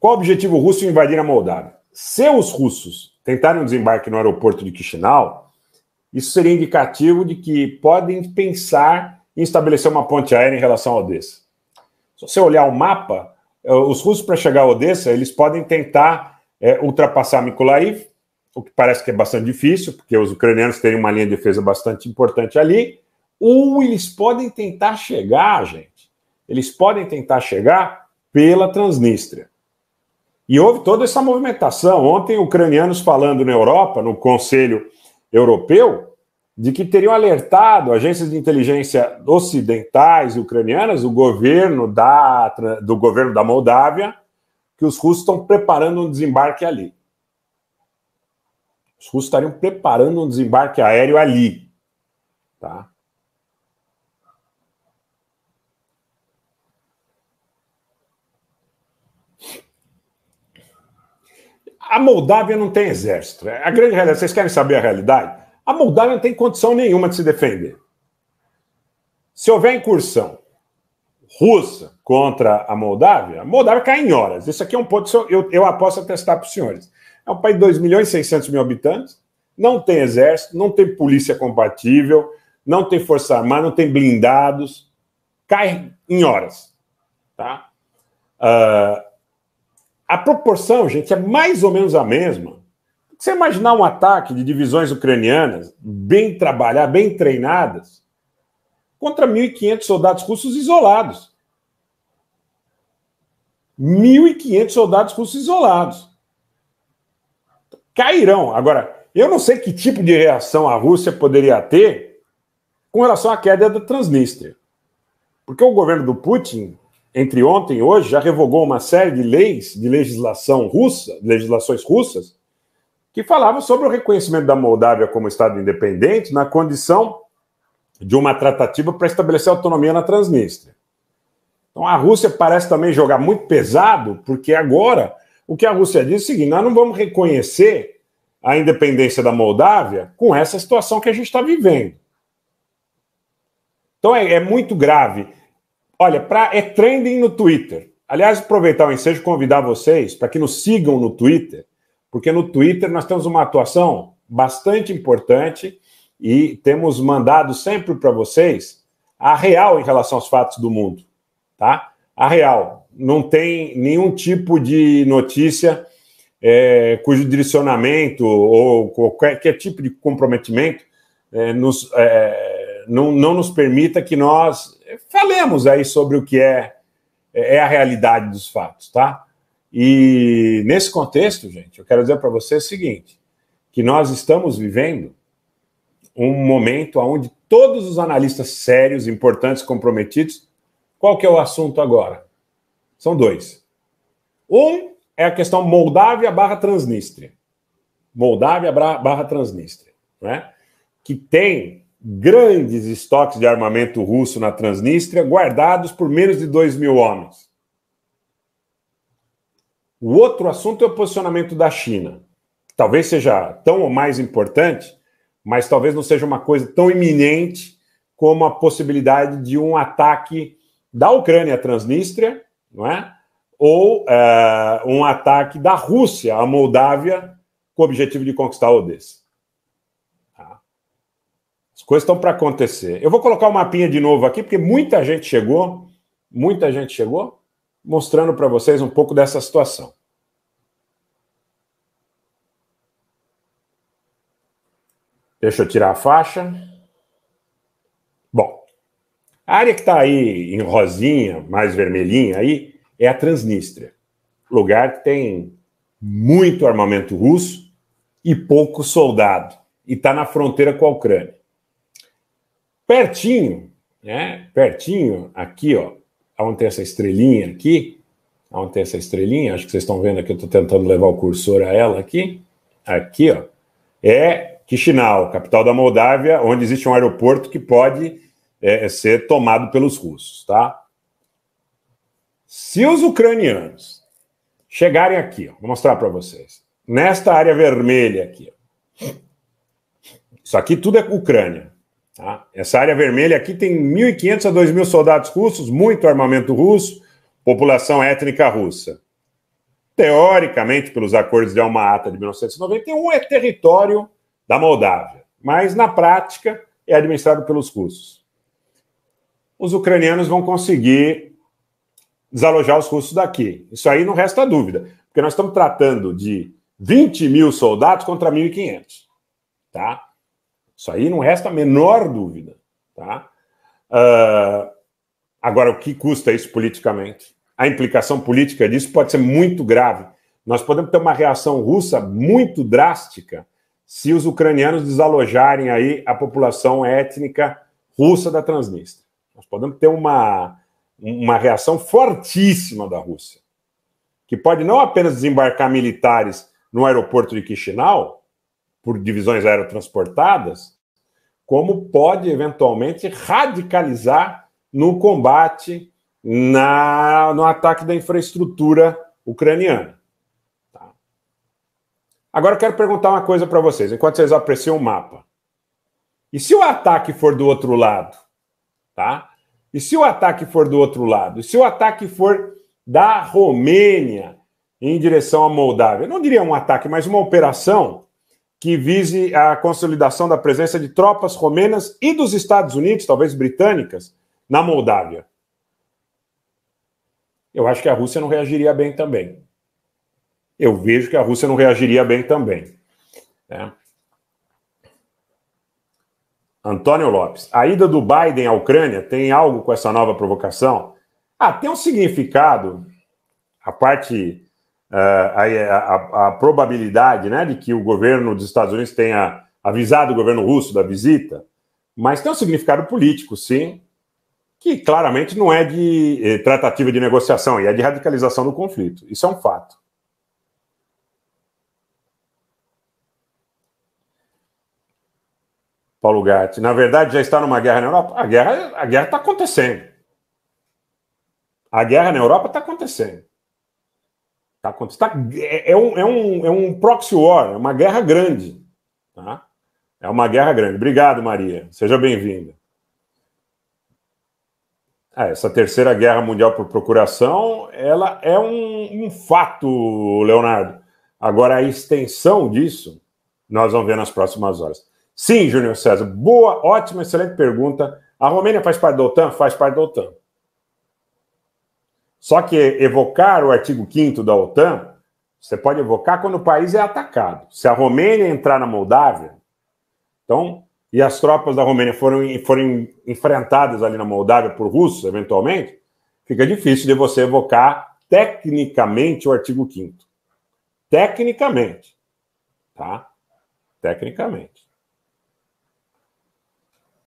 Qual o objetivo russo em invadir a Moldávia? Se os russos tentarem um desembarque no aeroporto de Chisinau, isso seria indicativo de que podem pensar em estabelecer uma ponte aérea em relação a Odessa. Se você olhar o mapa, eh, os russos, para chegar a Odessa, eles podem tentar é, ultrapassar Mikulaiv, o que parece que é bastante difícil, porque os ucranianos têm uma linha de defesa bastante importante ali, ou eles podem tentar chegar, gente, eles podem tentar chegar pela Transnistria. E houve toda essa movimentação. Ontem, ucranianos falando na Europa, no Conselho Europeu, de que teriam alertado agências de inteligência ocidentais e ucranianas, o governo da, do governo da Moldávia, que os russos estão preparando um desembarque ali. Os russos estariam preparando um desembarque aéreo ali. Tá? A Moldávia não tem exército. É, a grande realidade, vocês querem saber a realidade? A Moldávia não tem condição nenhuma de se defender. Se houver incursão russa contra a Moldávia, a Moldávia cai em horas. Isso aqui é um ponto que eu, eu aposto testar para os senhores. É um país de 2 milhões e 600 mil habitantes, não tem exército, não tem polícia compatível, não tem força armada, não tem blindados, cai em horas. Tá? Uh, a proporção, gente, é mais ou menos a mesma. Você imaginar um ataque de divisões ucranianas bem trabalhadas, bem treinadas, contra 1.500 soldados russos isolados. 1.500 soldados russos isolados. Cairão. Agora, eu não sei que tipo de reação a Rússia poderia ter com relação à queda da Transnistria. Porque o governo do Putin entre ontem e hoje, já revogou uma série de leis, de legislação russa, legislações russas, que falavam sobre o reconhecimento da Moldávia como Estado independente na condição de uma tratativa para estabelecer autonomia na Transnistria. Então a Rússia parece também jogar muito pesado, porque agora o que a Rússia diz é o seguinte: nós não vamos reconhecer a independência da Moldávia com essa situação que a gente está vivendo. Então é, é muito grave. Olha, pra, é trending no Twitter. Aliás, aproveitar o ensejo e convidar vocês para que nos sigam no Twitter, porque no Twitter nós temos uma atuação bastante importante e temos mandado sempre para vocês a real em relação aos fatos do mundo, tá? A real. Não tem nenhum tipo de notícia é, cujo direcionamento ou qualquer, qualquer tipo de comprometimento é, nos, é, não, não nos permita que nós falemos aí sobre o que é, é a realidade dos fatos, tá? E nesse contexto, gente, eu quero dizer para você o seguinte: que nós estamos vivendo um momento onde todos os analistas sérios, importantes, comprometidos, qual que é o assunto agora? São dois. Um é a questão Moldávia barra Transnistria. Moldávia barra Transnistria, né? Que tem grandes estoques de armamento russo na Transnistria, guardados por menos de 2 mil homens. O outro assunto é o posicionamento da China. Talvez seja tão ou mais importante, mas talvez não seja uma coisa tão iminente como a possibilidade de um ataque da Ucrânia à Transnistria, não é? ou é, um ataque da Rússia à Moldávia com o objetivo de conquistar a Odessa coisas estão para acontecer. Eu vou colocar o mapinha de novo aqui, porque muita gente chegou, muita gente chegou, mostrando para vocês um pouco dessa situação. Deixa eu tirar a faixa. Bom, a área que está aí em rosinha, mais vermelhinha aí, é a Transnistria. Lugar que tem muito armamento russo e pouco soldado. E está na fronteira com a Ucrânia. Pertinho, né? Pertinho, aqui, ó, onde tem essa estrelinha aqui, onde tem essa estrelinha, acho que vocês estão vendo aqui, eu estou tentando levar o cursor a ela aqui, aqui, ó, é Chisinau, capital da Moldávia, onde existe um aeroporto que pode é, é ser tomado pelos russos, tá? Se os ucranianos chegarem aqui, ó, vou mostrar para vocês, nesta área vermelha aqui, ó, isso aqui tudo é Ucrânia, Tá? Essa área vermelha aqui tem 1.500 a 2.000 soldados russos, muito armamento russo, população étnica russa. Teoricamente, pelos acordos de Alma Ata de 1991, é território da Moldávia, mas na prática é administrado pelos russos. Os ucranianos vão conseguir desalojar os russos daqui. Isso aí não resta dúvida, porque nós estamos tratando de 20 mil soldados contra 1.500. Tá? Isso aí não resta a menor dúvida. Tá? Uh, agora, o que custa isso politicamente? A implicação política disso pode ser muito grave. Nós podemos ter uma reação russa muito drástica se os ucranianos desalojarem aí a população étnica russa da Transnistria. Nós podemos ter uma, uma reação fortíssima da Rússia, que pode não apenas desembarcar militares no aeroporto de Chisinau, por divisões aerotransportadas, como pode eventualmente radicalizar no combate, na, no ataque da infraestrutura ucraniana. Tá. Agora eu quero perguntar uma coisa para vocês, enquanto vocês apreciam o mapa. E se o ataque for do outro lado? Tá? E se o ataque for do outro lado? E se o ataque for da Romênia em direção à Moldávia? Eu não diria um ataque, mas uma operação que vise a consolidação da presença de tropas romenas e dos Estados Unidos, talvez britânicas, na Moldávia. Eu acho que a Rússia não reagiria bem também. Eu vejo que a Rússia não reagiria bem também. Né? Antônio Lopes, a ida do Biden à Ucrânia tem algo com essa nova provocação? Ah, tem um significado, a parte ah, é a, a, a probabilidade né, de que o governo dos Estados Unidos tenha avisado o governo russo da visita, mas tem um significado político, sim, que claramente não é de eh, tratativa de negociação, e é de radicalização do conflito. Isso é um fato. Paulo Gatti, na verdade já está numa guerra na Europa? A guerra está acontecendo. A guerra na Europa está acontecendo. Tá, tá? é, é, um, é, um, é um proxy war, é uma guerra grande. Tá? É uma guerra grande. Obrigado, Maria. Seja bem-vinda. Ah, essa terceira guerra mundial por procuração, ela é um, um fato, Leonardo. Agora, a extensão disso, nós vamos ver nas próximas horas. Sim, Júnior César, boa, ótima, excelente pergunta. A Romênia faz parte da OTAN? Faz parte da OTAN. Só que evocar o artigo 5 da OTAN, você pode evocar quando o país é atacado. Se a Romênia entrar na Moldávia, então, e as tropas da Romênia forem, forem enfrentadas ali na Moldávia por russos, eventualmente, fica difícil de você evocar tecnicamente o artigo 5 Tecnicamente, tá? Tecnicamente.